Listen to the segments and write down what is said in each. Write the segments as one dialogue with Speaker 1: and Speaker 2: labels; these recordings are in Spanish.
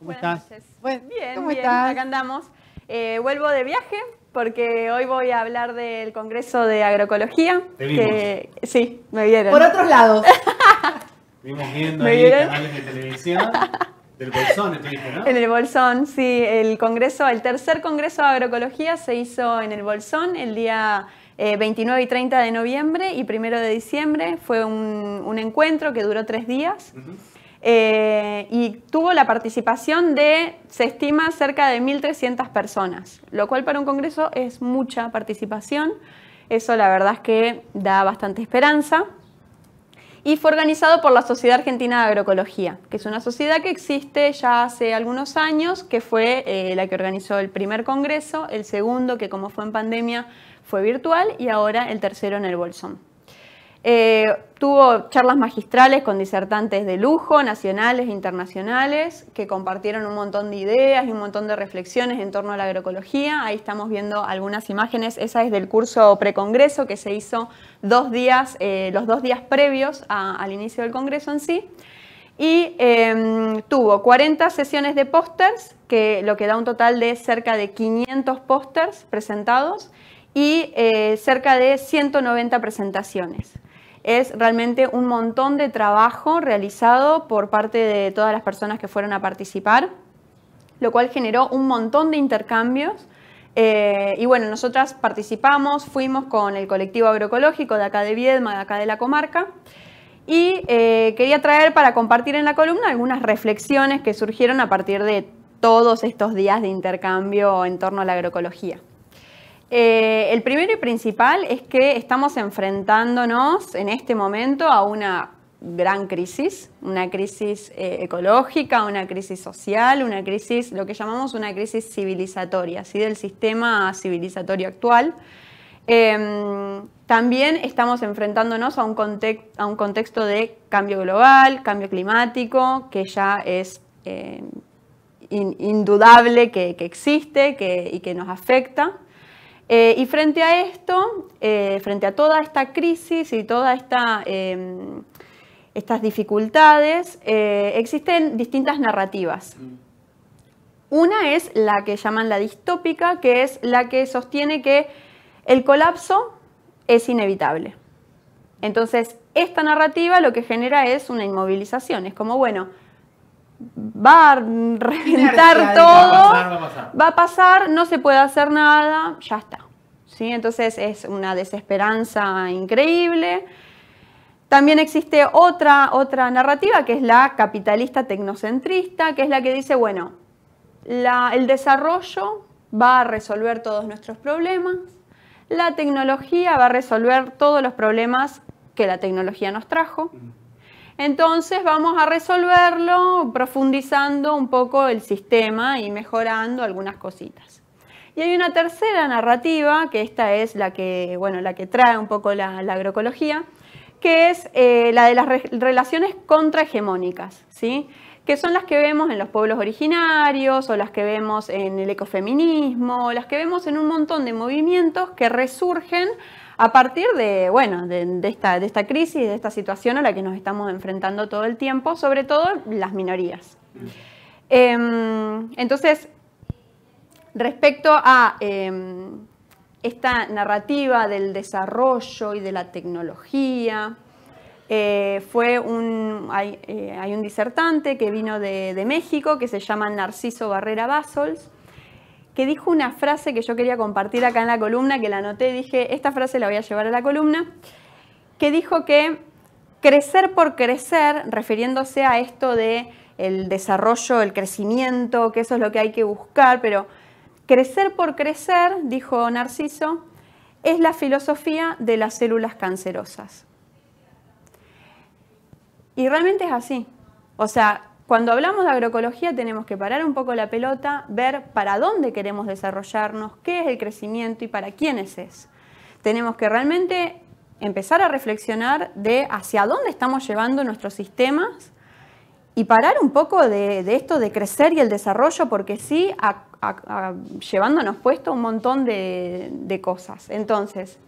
Speaker 1: ¿Cómo Buenas estás? bien, bien. Acá andamos. Eh, vuelvo de viaje porque hoy voy a hablar del Congreso de Agroecología. ¿Te vimos? sí, me vieron. Por otros lados. Vimos viendo ahí vieron? canales de televisión. Del Bolsón, ¿no? En el Bolsón, sí. El congreso, el tercer congreso de agroecología se hizo en el Bolsón el día 29 eh, y 30 de noviembre y 1 de diciembre. Fue un, encuentro que duró tres días. Eh, y tuvo la participación de, se estima, cerca de 1.300 personas, lo cual para un congreso es mucha participación. Eso la verdad es que da bastante esperanza. Y fue organizado por la Sociedad Argentina de Agroecología, que es una sociedad que existe ya hace algunos años, que fue eh, la que organizó el primer congreso, el segundo, que como fue en pandemia, fue virtual, y ahora el tercero en el Bolsón. Eh, tuvo charlas magistrales con disertantes de lujo, nacionales e internacionales, que compartieron un montón de ideas y un montón de reflexiones en torno a la agroecología. Ahí estamos viendo algunas imágenes. Esa es del curso precongreso que se hizo dos días, eh, los dos días previos al inicio del congreso en sí. Y em, tuvo 40 sesiones de pósters, que lo que da un total de cerca de 500 pósters presentados y eh, cerca de 190 presentaciones es realmente un montón de trabajo realizado por parte de todas las personas que fueron a participar, lo cual generó un montón de intercambios. Eh, y bueno, nosotras participamos, fuimos con el colectivo agroecológico de acá de Viedma, de acá de la comarca, y eh, quería traer para compartir en la columna algunas reflexiones que surgieron a partir de todos estos días de intercambio en torno a la agroecología. Eh, el primero y principal es que estamos enfrentándonos en este momento a una gran crisis, una crisis eh, ecológica, una crisis social, una crisis, lo que llamamos una crisis civilizatoria, así del sistema civilizatorio actual. Em, también estamos enfrentándonos a un, contexto de cambio global, cambio climático, que ya es em, indudable que, existe y que nos afecta. Eh, y frente a esto, eh, frente a toda esta crisis y todas eh, estas dificultades, existen distintas narrativas. Una es la que llaman la distópica, que es la que sostiene que el colapso es inevitable. Entonces, esta narrativa lo que genera es una inmovilización. Es como, bueno, va a reventar todo, va a, pasar, no se puede hacer nada, ya está. ¿sí? Entonces es una desesperanza increíble. También existe otra, otra narrativa que es la capitalista tecnocentrista, que es la que dice, bueno, el desarrollo va a resolver todos nuestros problemas, la tecnología va a resolver todos los problemas que la tecnología nos trajo. Entonces vamos a resolverlo profundizando un poco el sistema y mejorando algunas cositas. Y hay una tercera narrativa, que esta es la que, bueno, la que trae un poco la, agroecología, que es eh, la de las relaciones contrahegemónicas, ¿sí? que son las que vemos en los pueblos originarios o las que vemos en el ecofeminismo, las que vemos en un montón de movimientos que resurgen a partir de, bueno, de, esta, de esta crisis, de esta situación a la que nos estamos enfrentando todo el tiempo, sobre todo las minorías. Em, entonces, respecto a em, esta narrativa del desarrollo y de la tecnología, eh, fue un, eh, hay, un disertante que vino de, de México que se llama Narciso Barrera Basols, que dijo una frase que yo quería compartir acá en la columna, que la anoté, dije, esta frase la voy a llevar a la columna, que dijo que crecer por crecer, refiriéndose a esto de el desarrollo, el crecimiento, que eso es lo que hay que buscar, pero crecer por crecer, dijo Narciso, es la filosofía de las células cancerosas. Y realmente es así. O sea, cuando hablamos de agroecología tenemos que parar un poco la pelota, ver para dónde queremos desarrollarnos, qué es el crecimiento y para quiénes es. Tenemos que realmente empezar a reflexionar de hacia dónde estamos llevando nuestros sistemas y parar un poco de, esto de crecer y el desarrollo, porque sí, llevándonos puesto un montón de, de cosas. Entonces,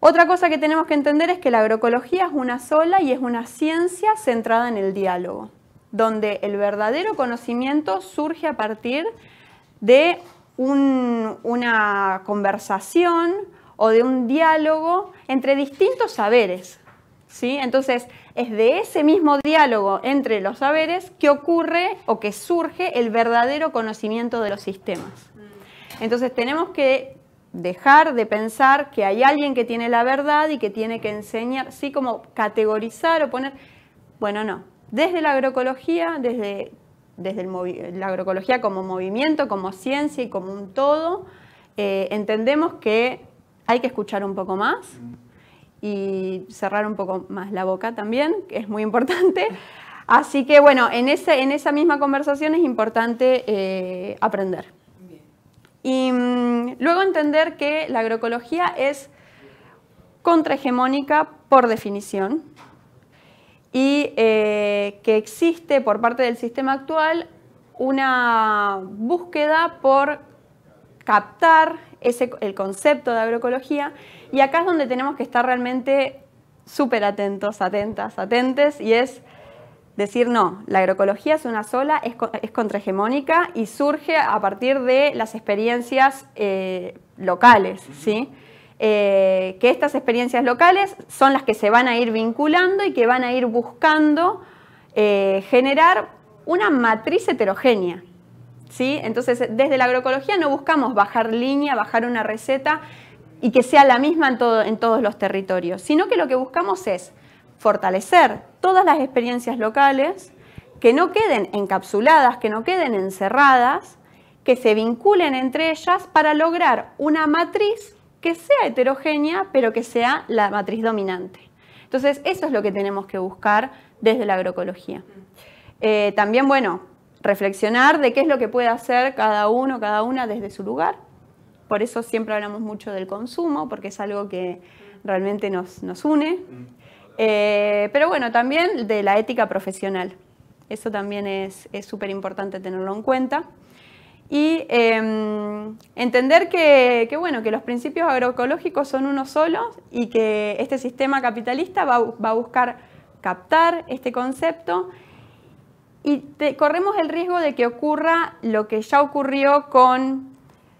Speaker 1: otra cosa que tenemos que entender es que la agroecología es una sola y es una ciencia centrada en el diálogo donde el verdadero conocimiento surge a partir de una conversación o de un diálogo entre distintos saberes. ¿sí? Entonces, es de ese mismo diálogo entre los saberes que ocurre o que surge el verdadero conocimiento de los sistemas. Entonces, tenemos que dejar de pensar que hay alguien que tiene la verdad y que tiene que enseñar, sí, como categorizar o poner, bueno, no, desde la agroecología, desde, desde la agroecología como movimiento, como ciencia y como un todo, eh, entendemos que hay que escuchar un poco más y cerrar un poco más la boca también, que es muy importante. Así que bueno, en, esa misma conversación es importante eh, aprender. Y mm, luego entender que la agroecología es contrahegemónica por definición, y eh, que existe por parte del sistema actual una búsqueda por captar el concepto de agroecología y acá es donde tenemos que estar realmente súper atentos, atentas, atentes y es decir no, la agroecología es una sola, es, es contrahegemónica y surge a partir de las experiencias eh, locales, ¿sí? Eh, que estas experiencias locales son las que se van a ir vinculando y que van a ir buscando eh, generar una matriz heterogénea. ¿sí? Entonces, desde la agroecología no buscamos bajar línea, bajar una receta y que sea la misma en, en todos los territorios, sino que lo que buscamos es fortalecer todas las experiencias locales, que no queden encapsuladas, que no queden encerradas, que se vinculen entre ellas para lograr una matriz que sea heterogénea, pero que sea la matriz dominante. Entonces, eso es lo que tenemos que buscar desde la agroecología. Eh, también, bueno, reflexionar de qué es lo que puede hacer cada uno, cada una desde su lugar. Por eso siempre hablamos mucho del consumo, porque es algo que realmente nos, une. Mm. Eh, pero bueno, también de la ética profesional. Eso también es súper importante tenerlo en cuenta y em, entender que, bueno, que los principios agroecológicos son uno solo y que este sistema capitalista va, a buscar captar este concepto y corremos el riesgo de que ocurra lo que ya ocurrió con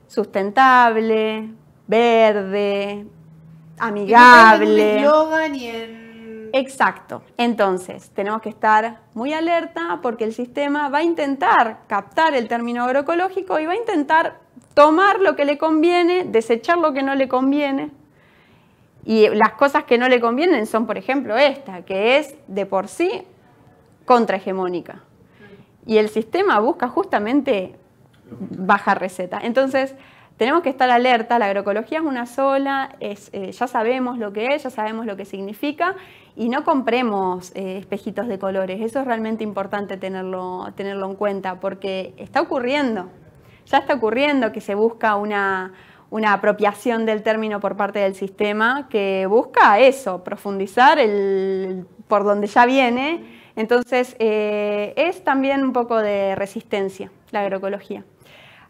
Speaker 1: sustentable, verde, amigable. Exacto. Entonces, tenemos que estar muy alerta porque el sistema va a intentar captar el término agroecológico y va a intentar tomar lo que le conviene, desechar lo que no le conviene. Y las cosas que no le convienen son, por ejemplo, esta, que es de por sí contrahegemónica. Y el sistema busca justamente baja receta. Entonces, tenemos que estar alerta, la agroecología es una sola, es, eh, ya sabemos lo que es, ya sabemos lo que significa y no compremos eh, espejitos de colores, eso es realmente importante tenerlo, tenerlo en cuenta porque está ocurriendo, ya está ocurriendo que se busca una, apropiación del término por parte del sistema que busca eso, profundizar el, por donde ya viene. Entonces, eh, es también un poco de resistencia la agroecología.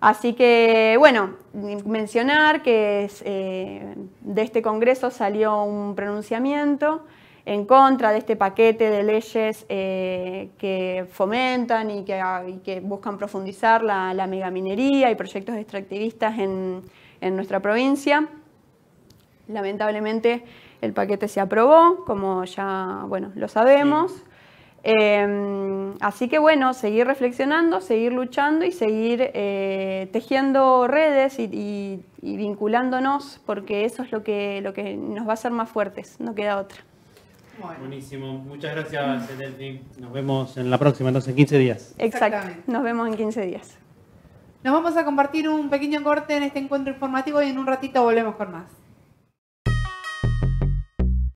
Speaker 1: Así que, bueno, mencionar que eh, de este Congreso salió un pronunciamiento en contra de este paquete de leyes eh, que fomentan y que, buscan profundizar la, megaminería y proyectos extractivistas en, nuestra provincia. Lamentablemente el paquete se aprobó, como ya bueno, lo sabemos. Em, así que bueno, seguir reflexionando, seguir luchando y seguir eh, tejiendo redes y, vinculándonos, porque eso es lo que, lo que nos va a hacer más fuertes, no queda otra. Buenísimo, muchas gracias, Nos vemos en la próxima, entonces en 15 días. Exactamente, nos vemos en 15 días. Nos vamos a compartir un pequeño corte en este encuentro informativo y en un ratito volvemos con más.